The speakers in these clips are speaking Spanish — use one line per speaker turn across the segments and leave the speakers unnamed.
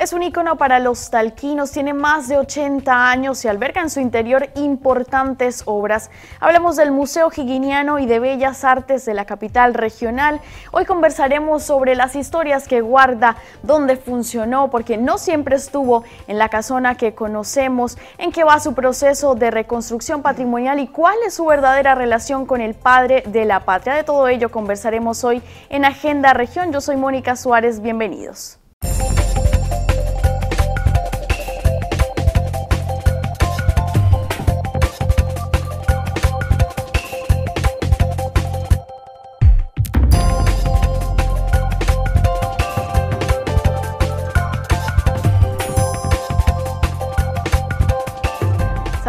Es un icono para los talquinos, tiene más de 80 años y alberga en su interior importantes obras. Hablamos del Museo Higuiniano y de Bellas Artes de la capital regional. Hoy conversaremos sobre las historias que guarda, dónde funcionó, porque no siempre estuvo en la casona que conocemos, en qué va su proceso de reconstrucción patrimonial y cuál es su verdadera relación con el padre de la patria. De todo ello conversaremos hoy en Agenda Región. Yo soy Mónica Suárez, bienvenidos.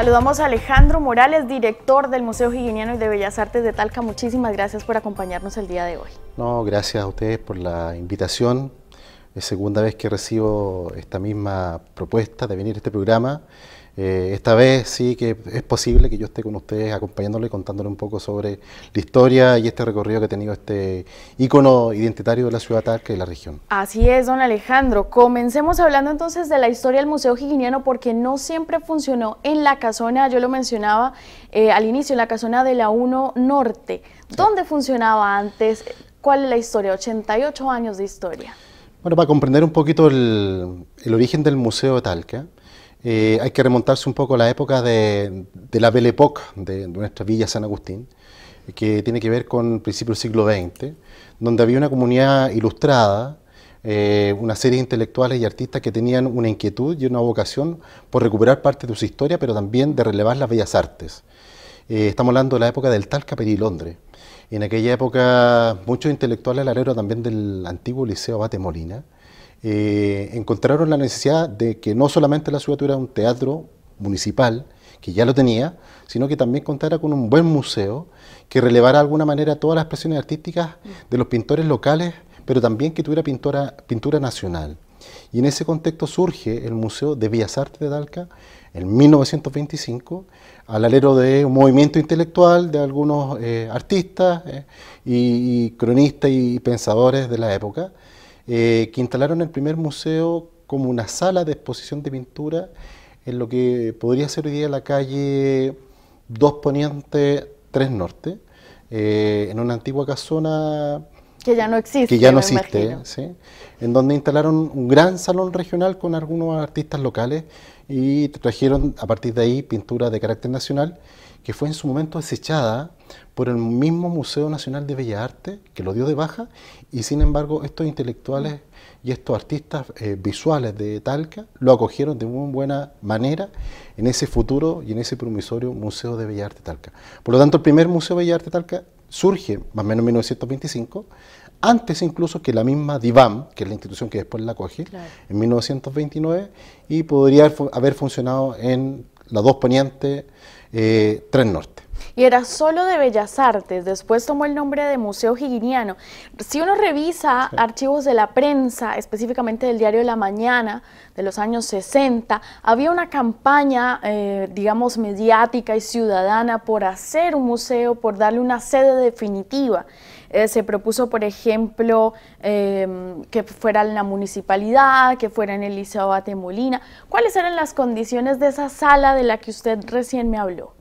Saludamos a Alejandro Morales, director del Museo Jiguiniano y de Bellas Artes de Talca. Muchísimas gracias por acompañarnos el día de hoy.
No, gracias a ustedes por la invitación. Es segunda vez que recibo esta misma propuesta de venir a este programa eh, esta vez sí que es posible que yo esté con ustedes acompañándole contándole un poco sobre la historia y este recorrido que ha tenido este ícono identitario de la ciudad Talca y la región.
Así es, don Alejandro. Comencemos hablando entonces de la historia del Museo Jiquiniano porque no siempre funcionó en la casona, yo lo mencionaba eh, al inicio, en la casona de la 1 Norte. ¿Dónde funcionaba antes? ¿Cuál es la historia? 88 años de historia.
Bueno, para comprender un poquito el, el origen del Museo de Talca, eh, hay que remontarse un poco a la época de, la Belle Époque, de, nuestra villa San Agustín, que tiene que ver con principios del siglo XX, donde había una comunidad ilustrada, eh, una serie de intelectuales y artistas que tenían una inquietud y una vocación por recuperar parte de su historia, pero también de relevar las bellas artes. Eh, estamos hablando de la época del Talca, y Londres. En aquella época, muchos intelectuales, al alero también del antiguo Liceo Abate Molina, eh, encontraron la necesidad de que no solamente la ciudad tuviera un teatro municipal, que ya lo tenía, sino que también contara con un buen museo que relevara de alguna manera todas las expresiones artísticas de los pintores locales, pero también que tuviera pintura nacional. Y en ese contexto surge el Museo de Bellas Artes de Dalca en 1925, al alero de un movimiento intelectual de algunos eh, artistas eh, y cronistas y pensadores de la época. Eh, que instalaron el primer museo como una sala de exposición de pintura en lo que podría ser hoy día la calle 2 Poniente 3 Norte, eh, en una antigua casona
que ya no existe. Que ya no existe,
¿sí? En donde instalaron un gran salón regional con algunos artistas locales y trajeron a partir de ahí pintura de carácter nacional que fue en su momento desechada por el mismo Museo Nacional de Bellas Artes, que lo dio de baja, y sin embargo estos intelectuales y estos artistas eh, visuales de Talca lo acogieron de muy buena manera en ese futuro y en ese promisorio Museo de Bellas Artes Talca. Por lo tanto, el primer Museo de Bellas Artes Talca surge más o menos en 1925, antes incluso que la misma DIVAM, que es la institución que después la acoge, en 1929, y podría haber funcionado en la dos poniente, eh, Tren Norte.
Y era solo de Bellas Artes, después tomó el nombre de Museo Higiniano. Si uno revisa archivos de la prensa, específicamente del diario La Mañana, de los años 60, había una campaña, eh, digamos, mediática y ciudadana por hacer un museo, por darle una sede definitiva. Eh, se propuso, por ejemplo, em, que fuera en la municipalidad, que fuera en el Liceo ¿Cuáles eran las condiciones de esa sala de la que usted recién me habló?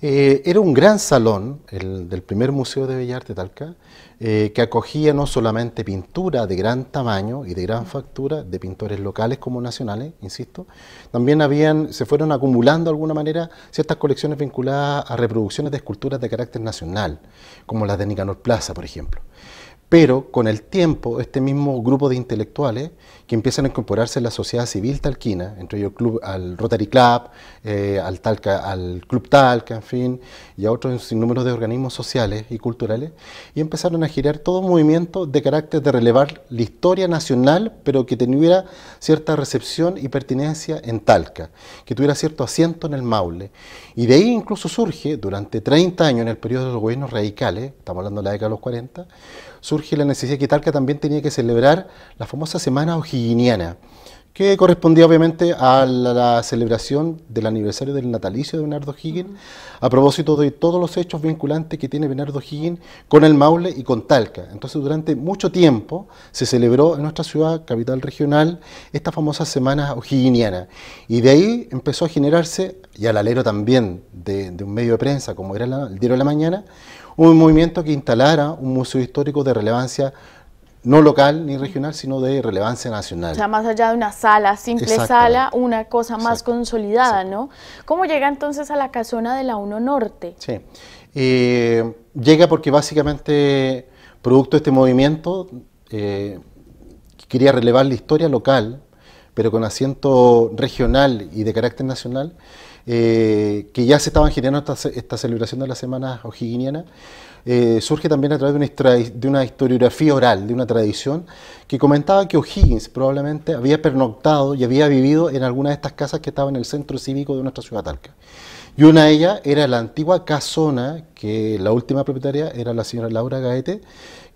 Eh, era un gran salón, el del primer Museo de Bellas Artes de Talca, eh, que acogía no solamente pintura de gran tamaño y de gran factura, de pintores locales como nacionales, insisto, también habían, se fueron acumulando de alguna manera ciertas colecciones vinculadas a reproducciones de esculturas de carácter nacional, como las de Nicanor Plaza, por ejemplo. Pero con el tiempo, este mismo grupo de intelectuales que empiezan a incorporarse en la sociedad civil talquina, entre ellos al Rotary Club, eh, al, Talca, al Club Talca, en fin, y a otros sinnúmeros de organismos sociales y culturales, y empezaron a girar todo un movimiento de carácter de relevar la historia nacional, pero que tuviera cierta recepción y pertinencia en Talca, que tuviera cierto asiento en el Maule. Y de ahí incluso surge, durante 30 años en el periodo de los gobiernos radicales, estamos hablando de la década de los 40, surge la necesidad que Talca también tenía que celebrar la famosa Semana Ojiguiniana... que correspondía obviamente a la, celebración del aniversario del natalicio de Bernardo Higgin, a propósito de todos los hechos vinculantes que tiene Bernardo Higgin con el Maule y con Talca. Entonces durante mucho tiempo se celebró en nuestra ciudad, capital regional, esta famosa semana Ojiguiniana... Y de ahí empezó a generarse, y al alero también de, un medio de prensa como era el Diario de la Mañana, un movimiento que instalara un museo histórico de relevancia no local ni regional, sino de relevancia nacional. O sea,
más allá de una sala, simple sala, una cosa más consolidada, ¿no? ¿Cómo llega entonces a la casona de la Uno Norte?
Sí, eh, llega porque básicamente, producto de este movimiento, eh, quería relevar la historia local, pero con asiento regional y de carácter nacional, eh, que ya se estaban generando esta, celebración de la Semana Ojiguiniana, eh, surge también a través de una, de una, historiografía oral, de una tradición, que comentaba que O'Higgins probablemente había pernoctado y había vivido en alguna de estas casas que estaban en el centro cívico de nuestra ciudad talca. Y una de ellas era la antigua casona, que la última propietaria era la señora Laura Gaete,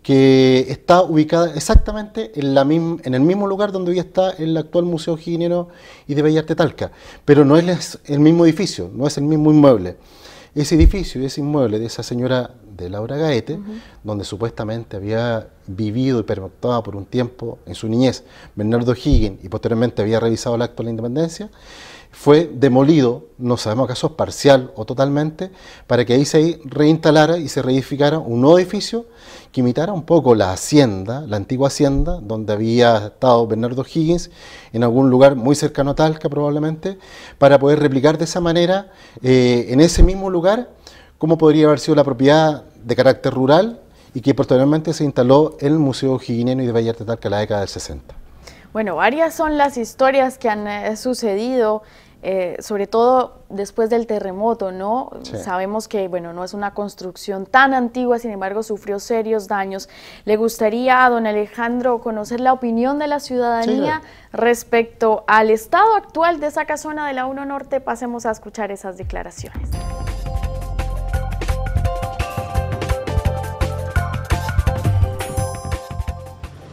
que está ubicada exactamente en, la en el mismo lugar donde hoy está el actual Museo Ginero y de Bellarte Talca, pero no es el mismo edificio, no es el mismo inmueble. Ese edificio y ese inmueble de esa señora de Laura Gaete, donde supuestamente había vivido y pernoctado por un tiempo en su niñez Bernardo Higgins y posteriormente había revisado el acto de la independencia, fue demolido, no sabemos acaso parcial o totalmente, para que ahí se reinstalara y se reedificara un nuevo edificio que imitara un poco la hacienda, la antigua hacienda, donde había estado Bernardo Higgins, en algún lugar muy cercano a Talca probablemente, para poder replicar de esa manera, eh, en ese mismo lugar, cómo podría haber sido la propiedad de carácter rural y que posteriormente se instaló el Museo Higgineno y de Vallarta Talca en la década del 60.
Bueno, varias son las historias que han eh, sucedido eh, sobre todo después del terremoto, ¿no? Sabemos que, bueno, no es una construcción tan antigua, sin embargo, sufrió serios daños. Le gustaría a don Alejandro conocer la opinión de la ciudadanía respecto al estado actual de esa casona de la Uno Norte. Pasemos a escuchar esas declaraciones.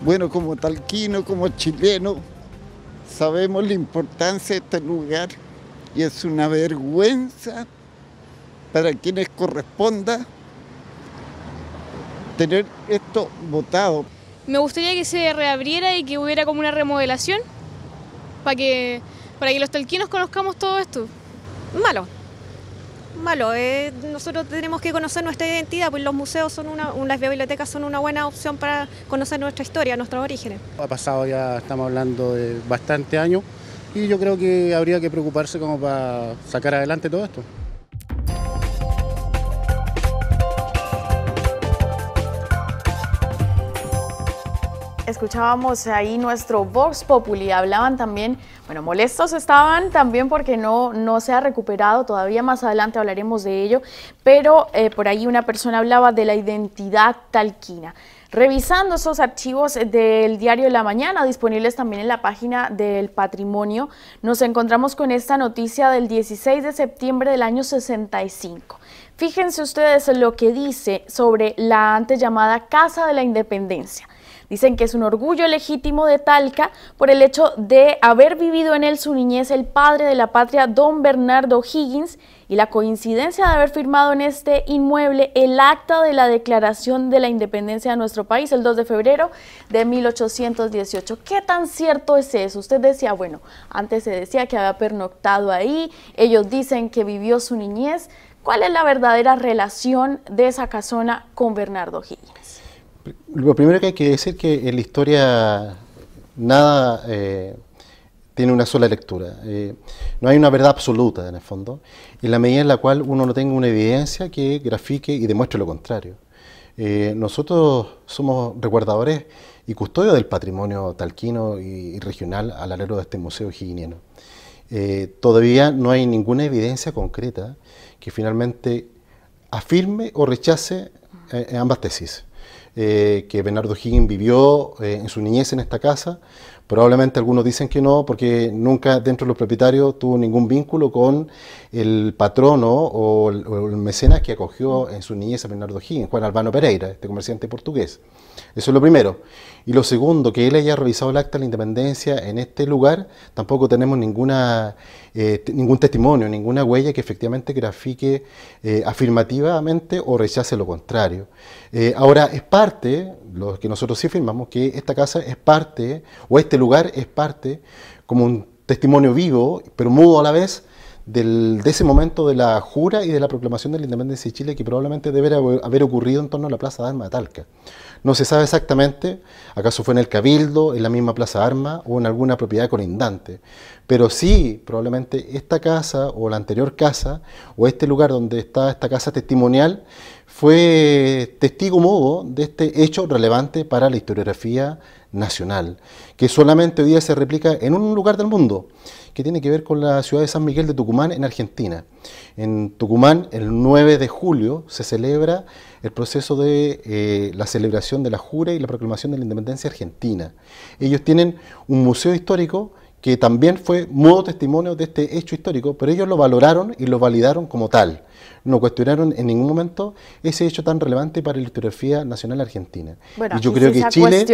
Bueno, como talquino, como chileno, sabemos la importancia de este lugar y es una vergüenza para quienes corresponda tener esto votado.
Me gustaría que se reabriera y que hubiera como una remodelación para que, para que los talquinos conozcamos todo esto. Malo malo. Eh, nosotros tenemos que conocer nuestra identidad, pues los museos son una, las bibliotecas son una buena opción para conocer nuestra historia, nuestros orígenes.
Ha pasado ya, estamos hablando de bastante años y yo creo que habría que preocuparse como para sacar adelante todo esto.
escuchábamos ahí nuestro Vox Populi, hablaban también, bueno, molestos estaban también porque no, no se ha recuperado, todavía más adelante hablaremos de ello, pero eh, por ahí una persona hablaba de la identidad talquina. Revisando esos archivos eh, del diario de la mañana, disponibles también en la página del patrimonio, nos encontramos con esta noticia del 16 de septiembre del año 65. Fíjense ustedes lo que dice sobre la antes llamada Casa de la Independencia. Dicen que es un orgullo legítimo de Talca por el hecho de haber vivido en él su niñez el padre de la patria don Bernardo Higgins y la coincidencia de haber firmado en este inmueble el acta de la Declaración de la Independencia de nuestro país el 2 de febrero de 1818. ¿Qué tan cierto es eso? Usted decía, bueno, antes se decía que había pernoctado ahí, ellos dicen que vivió su niñez. ¿Cuál es la verdadera relación de esa casona con Bernardo Higgins?
Lo primero que hay que decir que en la historia nada eh, tiene una sola lectura. Eh, no hay una verdad absoluta en el fondo, en la medida en la cual uno no tenga una evidencia que grafique y demuestre lo contrario. Eh, nosotros somos recuerdadores y custodios del patrimonio talquino y, regional al alero de este museo higieniano. todavía no hay ninguna evidencia concreta que finalmente afirme o rechace ambas tesis. Eh, que Bernardo Higgins vivió eh, en su niñez en esta casa. Probablemente algunos dicen que no, porque nunca dentro de los propietarios tuvo ningún vínculo con el patrono o o el mecenas que acogió en su niñez a Bernardo Higgins, Juan Albano Pereira, este comerciante portugués. Eso es lo primero. Y lo segundo, que él haya revisado el acta de la independencia en este lugar, tampoco tenemos ninguna, eh, ningún testimonio, ninguna huella que efectivamente grafique eh, afirmativamente o rechace lo contrario. Eh, ahora, es parte, lo que nosotros sí afirmamos, que esta casa es parte, o este lugar es parte, como un testimonio vivo, pero mudo a la vez, de ese momento de la jura y de la proclamación de la independencia de Chile que probablemente debería haber ocurrido en torno a la Plaza de Armas de Talca. No se sabe exactamente, acaso fue en el Cabildo, en la misma Plaza de Armas o en alguna propiedad colindante, pero sí, probablemente esta casa o la anterior casa o este lugar donde está esta casa testimonial fue testigo modo de este hecho relevante para la historiografía nacional, que solamente hoy día se replica en un lugar del mundo, que tiene que ver con la ciudad de San Miguel de Tucumán, en Argentina. En Tucumán, el 9 de julio, se celebra el proceso de eh, la celebración de la jura y la proclamación de la independencia argentina. Ellos tienen un museo histórico que también fue modo testimonio de este hecho histórico, pero ellos lo valoraron y lo validaron como tal no cuestionaron en ningún momento ese hecho tan relevante para la historiografía nacional argentina. Bueno, y yo creo que Chile,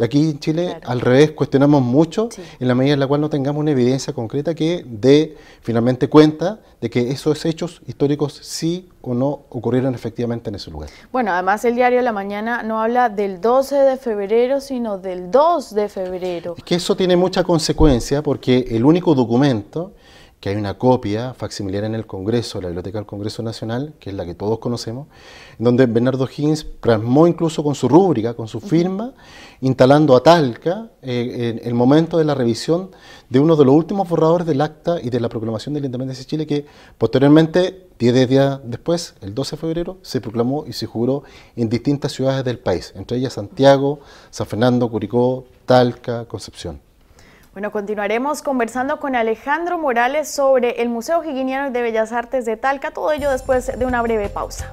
aquí en Chile al revés cuestionamos mucho en la medida en la cual no tengamos una evidencia concreta que dé finalmente cuenta de que esos hechos históricos sí o no ocurrieron efectivamente en ese lugar.
Bueno, además el diario La Mañana no habla del 12 de febrero, sino del 2 de febrero. Es
que eso tiene mucha consecuencia porque el único documento que hay una copia facsimilar en el Congreso, la Biblioteca del Congreso Nacional, que es la que todos conocemos, donde Bernardo Higgins plasmó incluso con su rúbrica, con su firma, instalando a Talca eh, en el momento de la revisión de uno de los últimos borradores del acta y de la proclamación de la independencia de Chile, que posteriormente, 10 días después, el 12 de febrero, se proclamó y se juró en distintas ciudades del país, entre ellas Santiago, San Fernando, Curicó, Talca, Concepción.
Bueno, continuaremos conversando con Alejandro Morales sobre el Museo Higuiniano de Bellas Artes de Talca, todo ello después de una breve pausa.